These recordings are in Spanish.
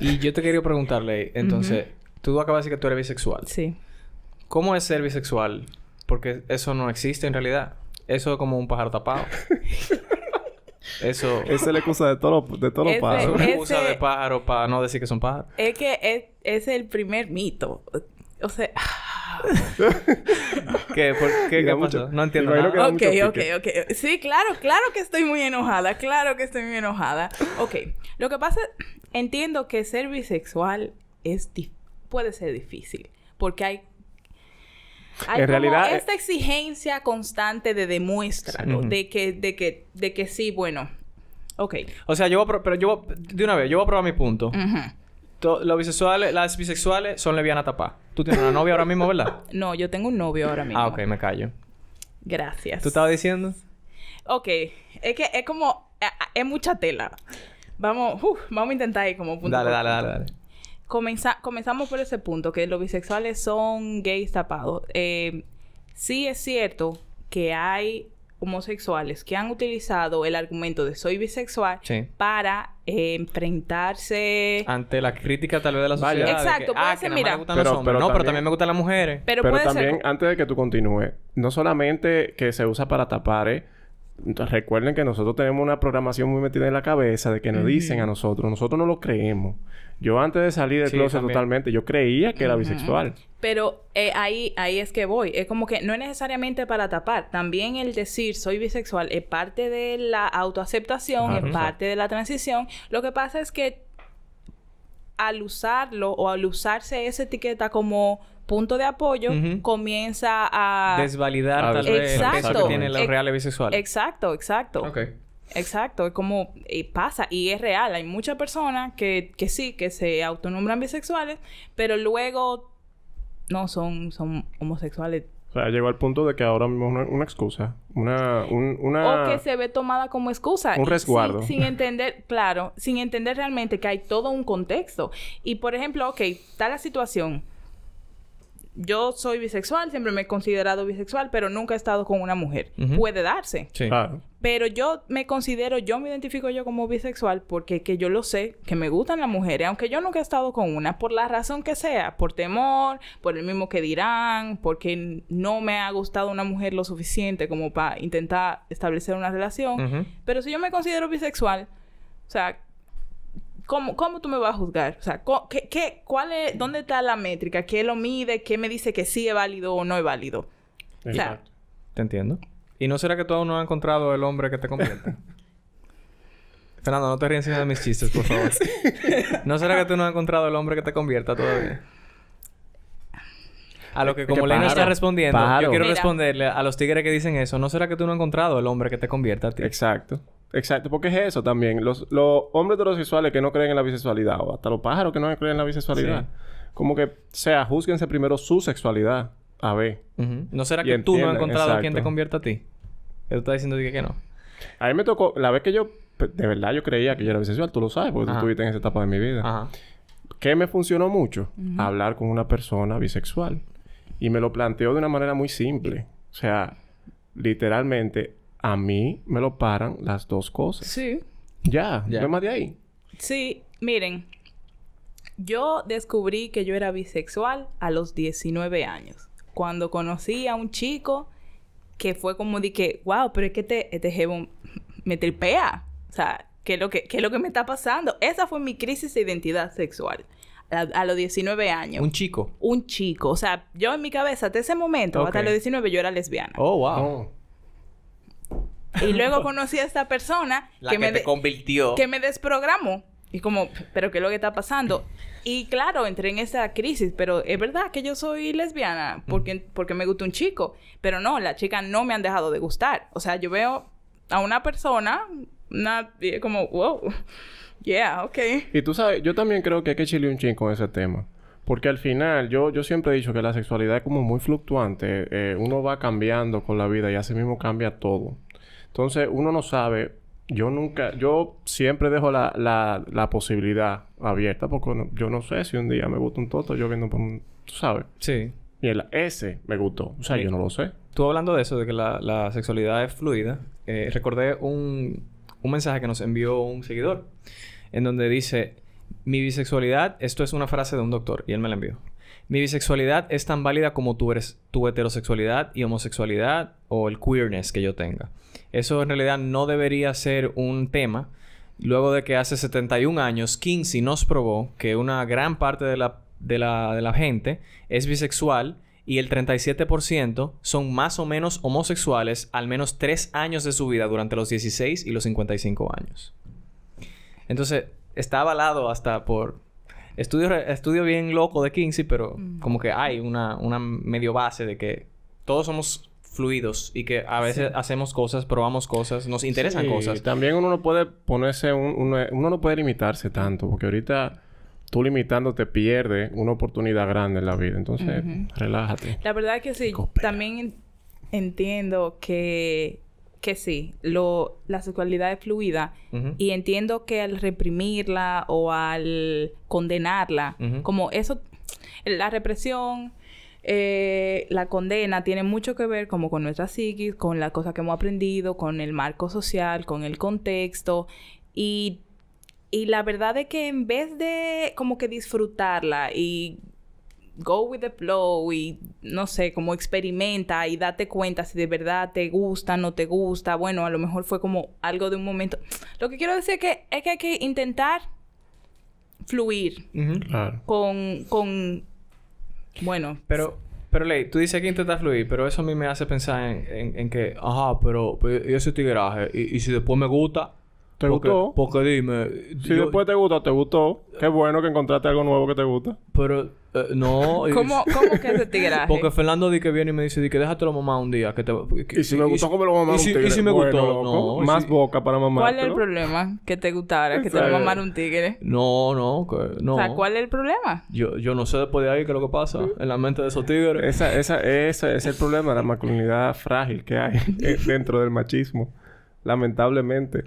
Y yo te quería preguntarle, entonces, tú acabas de decir que tú eres bisexual. Sí. ¿Cómo es ser bisexual? Porque eso no existe en realidad. Eso es como un pájaro tapado. Eso. Esa es la excusa de todos los de todo pájaros. Es una excusa de pájaro para no decir que son pájaros. Es que es, es el primer mito. O sea, ¿Qué, por, qué, qué No entiendo nada. Ok, ok, ok. Sí, claro, claro que estoy muy enojada. Claro que estoy muy enojada. Ok. Lo que pasa... Entiendo que ser bisexual es puede ser difícil. Porque hay hay como eh, esta exigencia constante de demuestra ¿no? de que, de que, de que sí, bueno. Ok. O sea, yo voy a pero yo voy, de una vez, yo voy a probar mi punto los bisexuales, las bisexuales son levianas tapadas. Tú tienes una novia ahora mismo, ¿verdad? No, yo tengo un novio ahora mismo. Ah, ok, me callo. Gracias. ¿Tú estabas diciendo? Ok, es que es como, eh, eh, es mucha tela. Vamos, vamos a intentar ahí como punto. Dale, dale, dale, dale. comenzamos por ese punto, que los bisexuales son gays tapados. Eh, sí es cierto que hay homosexuales que han utilizado el argumento de soy bisexual para eh, enfrentarse ante la crítica tal vez de la sociedad. Exacto, de ah, mira, pero, también, me las mujeres. Pero, también, antes de que tú continúes, no solamente que se usa para tapar, eh, recuerden que nosotros tenemos una programación muy metida en la cabeza de que nos dicen a nosotros, nosotros no lo creemos. Yo antes de salir del clóset totalmente, yo creía que era bisexual. Pero eh, ahí, ahí es que voy. Es como que no es necesariamente para tapar. También el decir soy bisexual es parte de la autoaceptación, es parte de la transición. Lo que pasa es que al usarlo o al usarse esa etiqueta como punto de apoyo, comienza a... Desvalidar tal vez exacto. que tiene la real bisexual. Exacto, exacto. Okay. Exacto, es como pasa y es real. Hay muchas personas que, que sí, que se autonumbran bisexuales, pero luego no son, son homosexuales. O sea, llegó al punto de que ahora mismo es una, excusa. Una, un, una... O que se ve tomada como excusa. Un resguardo. Sin, entender, claro, sin entender realmente que hay todo un contexto. Y por ejemplo, ok, está la situación yo soy bisexual, siempre me he considerado bisexual, pero nunca he estado con una mujer. Puede darse. Claro. Pero yo me considero, yo me identifico yo como bisexual porque que yo lo sé, que me gustan las mujeres, aunque yo nunca he estado con una, por la razón que sea, por temor, por el mismo que dirán, porque no me ha gustado una mujer lo suficiente como para intentar establecer una relación. Pero si yo me considero bisexual, o sea, ¿Cómo, ¿Cómo tú me vas a juzgar? O sea, ¿qué, cuál es, ¿dónde está la métrica? ¿Qué lo mide? ¿Qué me dice que sí es válido o no es válido? te entiendo. ¿Y no será que tú aún no has encontrado el hombre que te convierta? Fernando, no te rías de mis chistes, por favor. ¿No será que tú no has encontrado el hombre que te convierta todavía? A lo que como Lena está respondiendo, yo quiero responderle a los tigres que dicen eso. ¿No será que tú no has encontrado el hombre que te convierta a ti? Exacto. Exacto, porque es eso también. Los, hombres heterosexuales que no creen en la bisexualidad, o hasta los pájaros que no creen en la bisexualidad, como que, o sea, juzguense primero su sexualidad. A ver. ¿No será que tú no has encontrado a quien te convierta a ti? Él está diciendo que, no. A mí me tocó, la vez que yo, pues, de verdad yo creía que yo era bisexual, tú lo sabes, porque tú estuviste en esa etapa de mi vida. Ajá. ¿Qué me funcionó mucho? Hablar con una persona bisexual. Y me lo planteó de una manera muy simple. O sea, literalmente, a mí me lo paran las dos cosas. Sí. Ya, ya. más de ahí. Sí, miren, yo descubrí que yo era bisexual a los 19 años, cuando conocí a un chico que fue como de que, wow, pero es que te, te este jevo me tripea. O sea, ¿qué es, lo que, qué es lo que me está pasando? Esa fue mi crisis de identidad sexual. A, los 19 años. ¿Un chico? Un chico. O sea, yo en mi cabeza hasta ese momento, hasta los 19, yo era lesbiana. Oh, wow. Oh. Y luego conocí a esta persona que, me convirtió. Que me desprogramó. Y como, pero ¿qué es lo que está pasando? Y claro, entré en esa crisis, pero es verdad que yo soy lesbiana porque, porque me gusta un chico, pero no, las chicas no me han dejado de gustar. O sea, yo veo a una persona, una, como, wow, yeah, ok. Y tú sabes, yo también creo que hay que chile un chingo con ese tema. Porque al final, yo, yo siempre he dicho que la sexualidad es como muy fluctuante. Eh, uno va cambiando con la vida y así mismo cambia todo. Entonces, uno no sabe. Yo nunca, yo siempre dejo la, la, la posibilidad abierta porque yo no sé si un día me gusta un toto, yo viendo un... Tú sabes. Sí. Y el S me gustó. O sea, yo no lo sé. Tú hablando de eso, de que la, la sexualidad es fluida, eh, recordé un, un mensaje que nos envió un seguidor en donde dice, mi bisexualidad, esto es una frase de un doctor y él me la envió. Mi bisexualidad es tan válida como tu, eres, tu heterosexualidad y homosexualidad o el queerness que yo tenga. Eso en realidad no debería ser un tema. Luego de que hace 71 años Kinsey nos probó que una gran parte de la, de la, de la gente es bisexual y el 37% son más o menos homosexuales al menos tres años de su vida durante los 16 y los 55 años. Entonces, está avalado hasta por estudio, estudio bien loco de Kinsey, pero mm. como que hay una, una medio base de que todos somos fluidos y que a veces hacemos cosas, probamos cosas, nos interesan cosas. También uno no puede ponerse, un, uno, no puede limitarse tanto, porque ahorita tú limitándote pierdes una oportunidad grande en la vida. Entonces, relájate. La verdad es que sí, también entiendo que, que sí, lo, la sexualidad es fluida y entiendo que al reprimirla o al condenarla, como eso, la represión eh, la condena tiene mucho que ver como con nuestra psiquis, con las cosas que hemos aprendido, con el marco social, con el contexto y, y la verdad es que en vez de como que disfrutarla y go with the flow y no sé, como experimenta y date cuenta si de verdad te gusta, no te gusta. Bueno, a lo mejor fue como algo de un momento. Lo que quiero decir es que, es que hay que intentar fluir con bueno, pero... Pero, Ley, tú dices que intentas fluir, pero eso a mí me hace pensar en, en, que, ajá, pero, pues, yo soy tigreaje, y, y si después me gusta, ¿Te gustó? Porque dime. Si después te gusta, te gustó. Qué bueno que encontraste algo nuevo que te gusta. Pero eh, no. ¿Cómo, ¿Cómo que ese tigre? Porque Fernando dice que viene y me dice, di que lo mamá un día. Que te, y si me gustó, ¿cómo lo mamá un tigre? Y si me gustó, Más boca para mamá. ¿Cuál es el problema? Que te gustara, que te lo mamara un tigre. No, no, no. O sea, ¿cuál es el problema? Yo, yo no sé después de ahí qué es lo que pasa en la mente de esos tigres. Esa, esa, ese es el problema de la masculinidad frágil que hay dentro del machismo. Lamentablemente.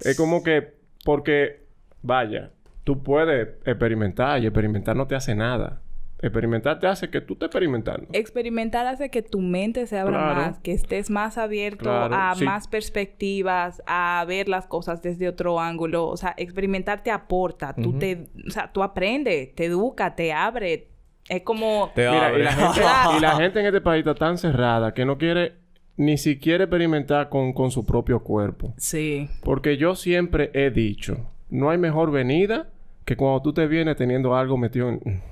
Es como que, porque, vaya, tú puedes experimentar y experimentar no te hace nada. Experimentar te hace que tú te experimentando. Experimentar hace que tu mente se abra más, que estés más abierto a más perspectivas, a ver las cosas desde otro ángulo. O sea, experimentar te aporta, tú te, o sea, tú aprendes, te educa, te abre. Es como... Y, la gente, y la gente en este país está tan cerrada que no quiere ni siquiera experimentar con, con su propio cuerpo. Sí. Porque yo siempre he dicho, no hay mejor venida que cuando tú te vienes teniendo algo metido en... Mm,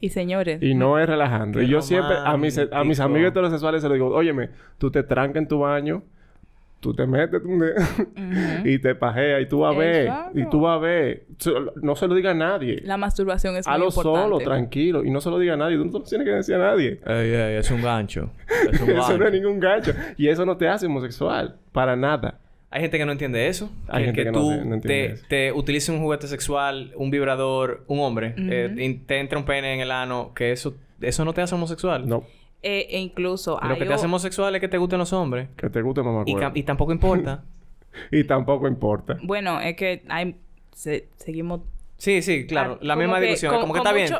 y señores. Y no es relajando. y yo siempre a mis, a mis amigos heterosexuales se les digo, óyeme, tú te trancas en tu baño, tú te metes y te pajeas y tú vas a ver. Y tú vas a ver. No se lo diga a nadie. La masturbación es a muy importante. A lo solo, tranquilo. Y no se lo diga a nadie. Tú no tienes que decir a nadie. es un gancho. Es un gancho. eso no es ningún gancho. Y eso no te hace homosexual. Para nada. Hay gente que no entiende eso. Hay gente que, tú te, utilice un juguete sexual, un vibrador, un hombre, eh, te entra un pene en el ano, que eso, eso no te hace homosexual. No. Eh, e incluso. Lo que te hace homosexual es que te gusten los hombres. Que te gusten mamá. Y, y tampoco importa. y tampoco importa. Bueno, es que hay, seguimos Sí, sí, claro. Ah, la misma que, como que está bien.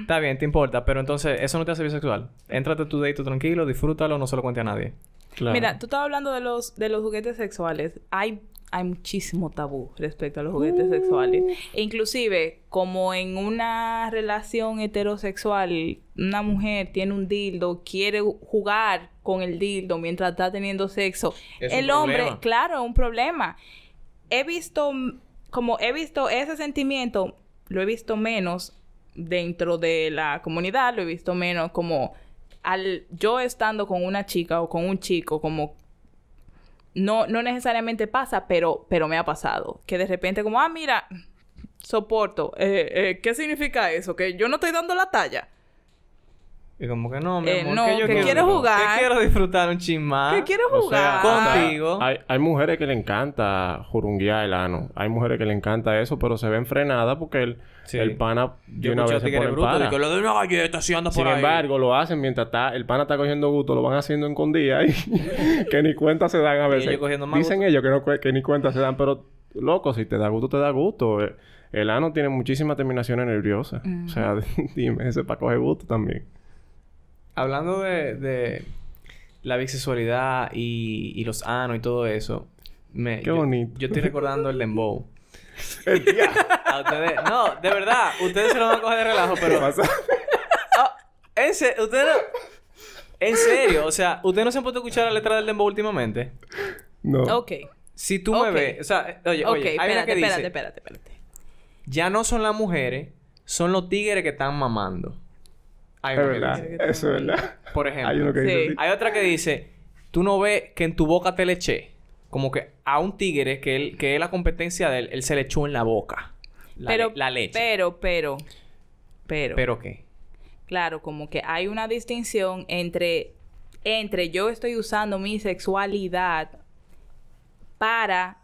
Está bien, te importa. Pero entonces, eso no te hace bisexual. Éntrate tu date tranquilo, disfrútalo, no se lo cuente a nadie. Mira, tú estabas hablando de los, de los juguetes sexuales. Hay hay muchísimo tabú respecto a los juguetes sexuales. Uh. E inclusive, como en una relación heterosexual, una mujer tiene un dildo, quiere jugar con el dildo mientras está teniendo sexo. el hombre, claro, es un problema. He visto, mm, como he visto ese sentimiento, lo he visto menos dentro de la comunidad, lo he visto menos como al yo estando con una chica o con un chico, como no, no necesariamente pasa, pero, pero me ha pasado. Que de repente como, ah, mira, soporto. Eh, eh, ¿Qué significa eso? Que yo no estoy dando la talla. Y como que no, mi eh, no, que yo quiero, jugar. Que quiero disfrutar un chismar. Que quiero jugar. contigo. Hay, hay, mujeres que le encanta jurunguear el ano. Hay mujeres que le encanta eso, pero se ven frenadas porque el, el pana una vez se pone bruto, Que por Sin embargo, lo hacen mientras está, el pana está cogiendo gusto, lo van haciendo en condía y que ni cuenta se dan a veces. Dicen ellos que, no, que ni cuenta se dan, pero loco, si te da gusto, te da gusto. Eh, el ano tiene muchísimas terminaciones nerviosas. O sea, dime, ese para coger gusto también hablando de, de la bisexualidad y, los anos y todo eso, Qué yo, bonito. Yo estoy recordando el dembow. a ustedes, no, de verdad, ustedes se lo van a coger de relajo, pero. ¿Qué pasa? Ah, en, ustedes en serio, o sea, ¿ustedes no se han puesto a escuchar la letra del dembow últimamente? No. Ok. Si tú me ves, o sea, oye, oye, hay espérate, una que dice, espérate, espérate, espérate. Ya no son las mujeres, son los tigres que están mamando es verdad. Eso es Por ejemplo. Hay, otra que dice, tú no ves que en tu boca te le eché. Como que a un tigre que él, que es la competencia de él, él se le echó en la boca. La, leche. Pero, pero, pero. ¿Pero qué? Claro, como que hay una distinción entre, entre yo estoy usando mi sexualidad para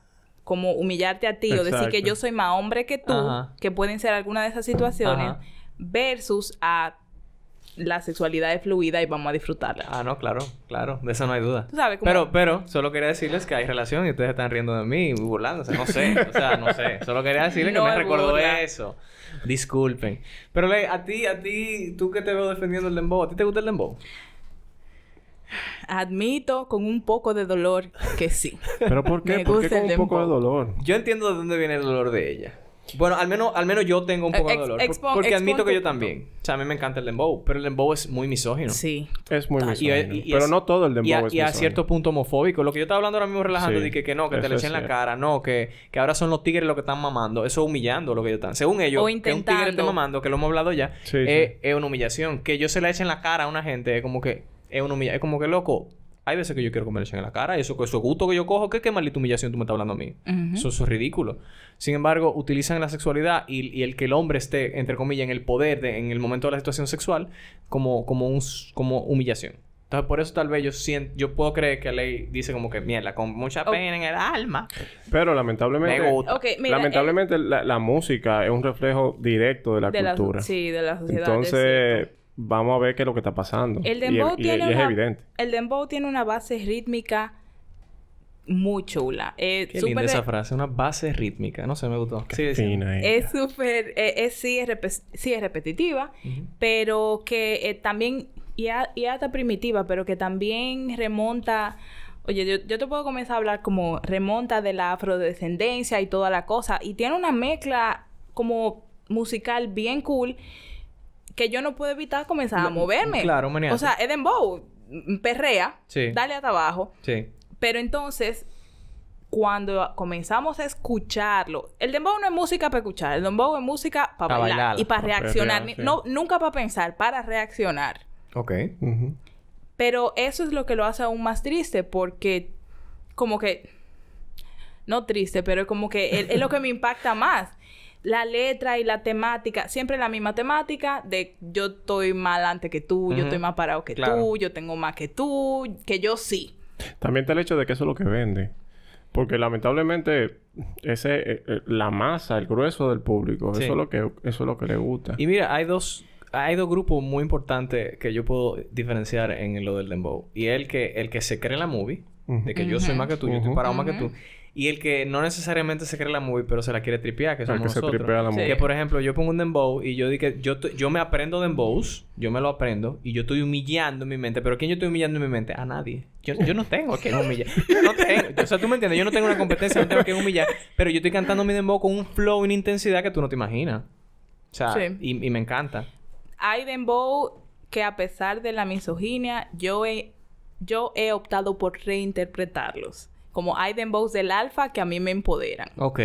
como humillarte a ti o decir que yo soy más hombre que tú, que pueden ser alguna de esas situaciones, versus a la sexualidad es fluida y vamos a disfrutarla. Ah, no, claro, claro, de eso no hay duda. Pero, pero, solo quería decirles que hay relación y ustedes están riendo de mí y burlándose, no sé, o sea, no sé, solo quería decirles que me recordó eso. Disculpen. Pero, Ley, a ti, a ti, tú que te veo defendiendo el dembow, ¿a ti te gusta el dembow? Admito con un poco de dolor que sí. ¿Pero por qué? ¿Por qué con un poco de dolor? Yo entiendo de dónde viene el dolor de ella. Bueno, al menos, al menos yo tengo un poco de dolor. porque admito que yo también. O sea, a mí me encanta el dembow, pero el dembow es muy misógino. Sí. Es muy misógino. pero no todo el dembow es misógino. Y a cierto punto homofóbico. Lo que yo estaba hablando ahora mismo relajando, dije que, no, que te le echen la cara, no, que, que ahora son los tigres los que están mamando. Eso es humillando lo que ellos están. Según ellos, que un tigre esté mamando, que lo hemos hablado ya, eh, es, una humillación. Que yo se la echen la cara a una gente, es como que es una humillación. Es como que loco hay veces que yo quiero comer leche en la cara. Y eso, es gusto que yo cojo, ¿qué, qué maldita humillación tú me estás hablando a mí? eso, es ridículo. Sin embargo, utilizan la sexualidad y, el que el hombre esté, entre comillas, en el poder, en el momento de la situación sexual, como, como, un, como humillación. Entonces, por eso tal vez yo siento, yo puedo creer que la ley dice como que mierda, con mucha oh. pena en el alma. Pero lamentablemente, mira, lamentablemente eh, la, música es un reflejo directo de la cultura. sí, de la sociedad. Entonces, vamos a ver qué es lo que está pasando. El dembow tiene una, El dembow tiene una base rítmica muy chula. Eh, qué linda esa frase, una base rítmica. No sé, me gustó. sí, Es súper, eh, es, sí, es repetitiva, pero que eh, también, y, ya hasta primitiva, pero que también remonta... Oye, yo, yo, te puedo comenzar a hablar como remonta de la afrodescendencia y toda la cosa. Y tiene una mezcla como musical bien cool que yo no puedo evitar comenzar a moverme. Claro, O sea, el dembow. perrea, dale hasta abajo. Sí. Pero entonces, cuando comenzamos a escucharlo, el dembow no es música para escuchar, el dembow es música para bailar, y para reaccionar, no nunca para pensar, para reaccionar. Ok. Pero eso es lo que lo hace aún más triste porque como que no triste, pero como que es lo que me impacta más la letra y la temática, siempre la misma temática de yo estoy más adelante que tú, yo estoy más parado que tú, yo tengo más que tú, que yo sí. También está el hecho de que eso es lo que vende. Porque lamentablemente ese eh, eh, la masa, el grueso del público, eso es lo que eso es lo que le gusta. Y mira, hay dos hay dos grupos muy importantes que yo puedo diferenciar en lo del dembow. Y el que el que se cree en la movie, de que yo soy más que tú, yo estoy parado más que tú y el que no necesariamente se cree la movie, pero se la quiere tripear, que somos nosotros. Se Que por ejemplo, yo pongo un dembow y yo dije, yo, yo me aprendo dembows, yo me lo aprendo y yo estoy humillando en mi mente, pero ¿quién yo estoy humillando en mi mente? A nadie. Yo, yo no tengo que humillar. no tengo. O sea, tú me entiendes, yo no tengo una competencia, no tengo que humillar, pero yo estoy cantando mi dembow con un flow y una intensidad que tú no te imaginas. O sea, y, me encanta. Hay dembow que a pesar de la misoginia, yo he, yo he optado por reinterpretarlos como hay Box del alfa que a mí me empoderan. Ok.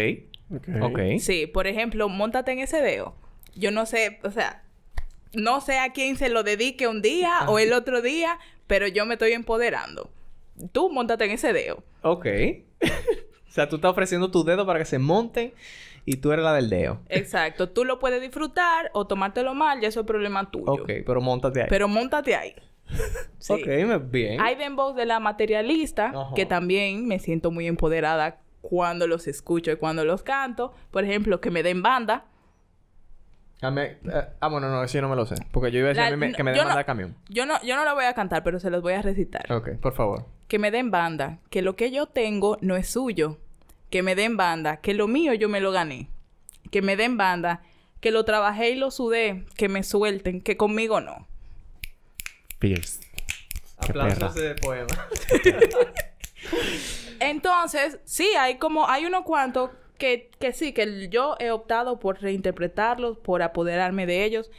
Ok. Sí, por ejemplo, montate en ese dedo. Yo no sé, o sea, no sé a quién se lo dedique un día o el otro día, pero yo me estoy empoderando. Tú montate en ese dedo. Ok. o sea, tú estás ofreciendo tu dedo para que se monten y tú eres la del dedo. Exacto. Tú lo puedes disfrutar o tomártelo mal, ya eso es problema tuyo. Ok, pero montate ahí. Pero montate ahí. Ok, bien. Hay dembows de la materialista, que también me siento muy empoderada cuando los escucho y cuando los canto. Por ejemplo, que me den banda. A eh, ah, bueno, no, eso yo no me lo sé. Porque yo iba a decir que me den banda de camión. Yo no, yo no lo voy a cantar, pero se los voy a recitar. Ok, por favor. Que me den banda, que lo que yo tengo no es suyo. Que me den banda, que lo mío yo me lo gané. Que me den banda, que lo trabajé y lo sudé, que me suelten, que conmigo no. Aplausos de poema. Entonces, sí, hay como, hay unos cuantos que, que sí, que yo he optado por reinterpretarlos, por apoderarme de ellos.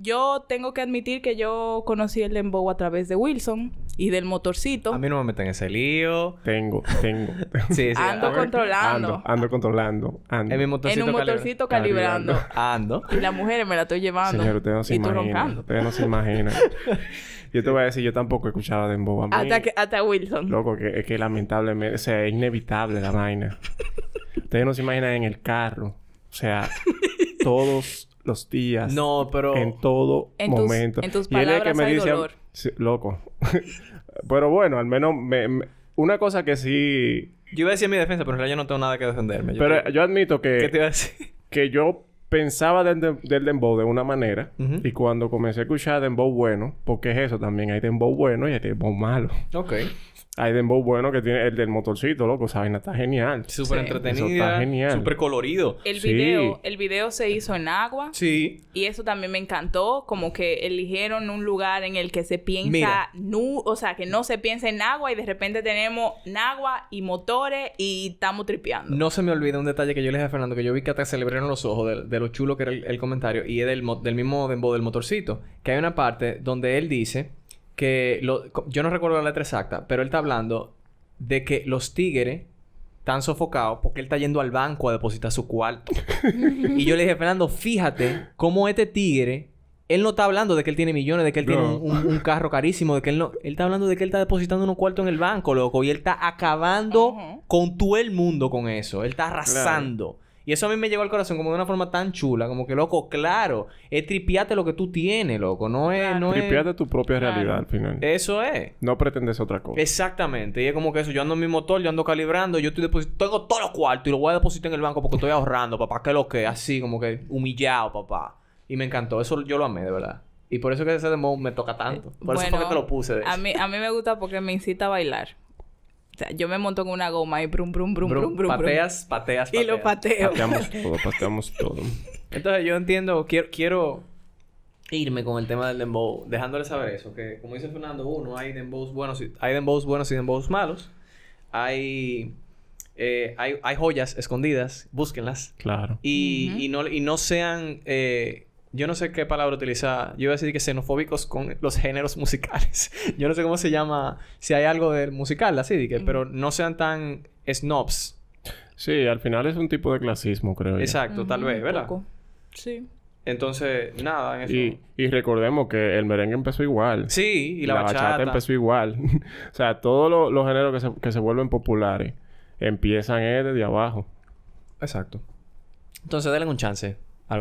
Yo tengo que admitir que yo conocí el dembow a través de Wilson y del motorcito. A mí no me meten ese lío. Tengo, tengo. sí, sí, ando controlando. Ando, ando controlando. Ando. En mi motorcito En un motorcito calibrando. Ando. Y las mujeres me la estoy llevando. Señor, ustedes no se imaginan. Ustedes no se imaginan. Yo te voy a decir, yo tampoco escuchaba dembow a mí. Hasta, que, hasta Wilson. Loco, que, que lamentablemente... O sea, es inevitable la vaina. ustedes no se imaginan en el carro. O sea, todos los días. No, pero... En todo momento. En tus y él que me dice, loco. pero bueno, al menos me, una cosa que sí... Yo iba a decir mi defensa, pero en realidad yo no tengo nada que defenderme. pero yo admito que... ¿Qué te iba a decir? Que yo pensaba del, dembow de una manera y cuando comencé a escuchar dembow bueno, porque es eso también, hay dembow bueno y hay dembow malo. Ok. Hay dembow bueno que tiene el del motorcito, loco, esa está genial. Súper entretenido. está genial. Súper colorido. El video, el video se hizo en agua. Sí. Y eso también me encantó, como que eligieron un lugar en el que se piensa, nu o sea, que no se piensa en agua y de repente tenemos agua y motores y estamos tripeando. No se me olvida un detalle que yo le dije a Fernando, que yo vi que hasta celebraron los ojos del lo chulo que era el, comentario y es del, mismo dembo del motorcito, que hay una parte donde él dice que yo no recuerdo la letra exacta, pero él está hablando de que los tigres están sofocados porque él está yendo al banco a depositar su cuarto. y yo le dije, Fernando, fíjate cómo este tigre, él no está hablando de que él tiene millones, de que él tiene un, carro carísimo, de que él no. Él está hablando de que él está depositando unos cuartos en el banco, loco. Y él está acabando con todo el mundo con eso. Él está arrasando. Y eso a mí me llegó al corazón como de una forma tan chula, como que loco, claro, es tripiate lo que tú tienes, loco, no es... tripiate tu propia realidad al final. Eso es. No pretendes otra cosa. Exactamente, y es como que eso, yo ando en mi motor, yo ando calibrando, yo estoy depositando, tengo todos los cuartos y lo voy a depositar en el banco porque estoy ahorrando, papá, que lo que, así como que humillado, papá. Y me encantó, eso yo lo amé, de verdad. Y por eso que ese demo me toca tanto. Por eso es que te lo puse. a, mí, a mí me gusta porque me incita a bailar yo me monto con una goma y brum, brum, brum, brum, brum. pateas, pateas, Y lo pateo. Pateamos todo, pateamos todo. Entonces, yo entiendo, quiero, quiero irme con el tema del dembow, dejándole saber eso, que como dice Fernando, uno, hay dembows buenos y, hay dembows, buenos y dembows malos. Hay, eh, hay, joyas escondidas, búsquenlas. Claro. Y, no, y no sean eh, yo no sé qué palabra utilizar. Yo iba a decir que xenofóbicos con los géneros musicales. yo no sé cómo se llama, si hay algo del musical, así que, pero no sean tan snobs. Sí, al final es un tipo de clasismo, creo. Exacto, tal mm, vez, ¿verdad? Sí. Entonces, nada, en eso. Y, recordemos que el merengue empezó igual. Sí, y la, la bachata. empezó igual. o sea, todos los géneros que se, que se, vuelven populares empiezan eh, desde abajo. Exacto. Entonces, denle un chance. A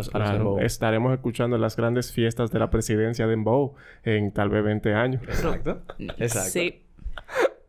estaremos escuchando las grandes fiestas de la presidencia de Mbou en tal vez 20 años. Exacto. Exacto. Sí.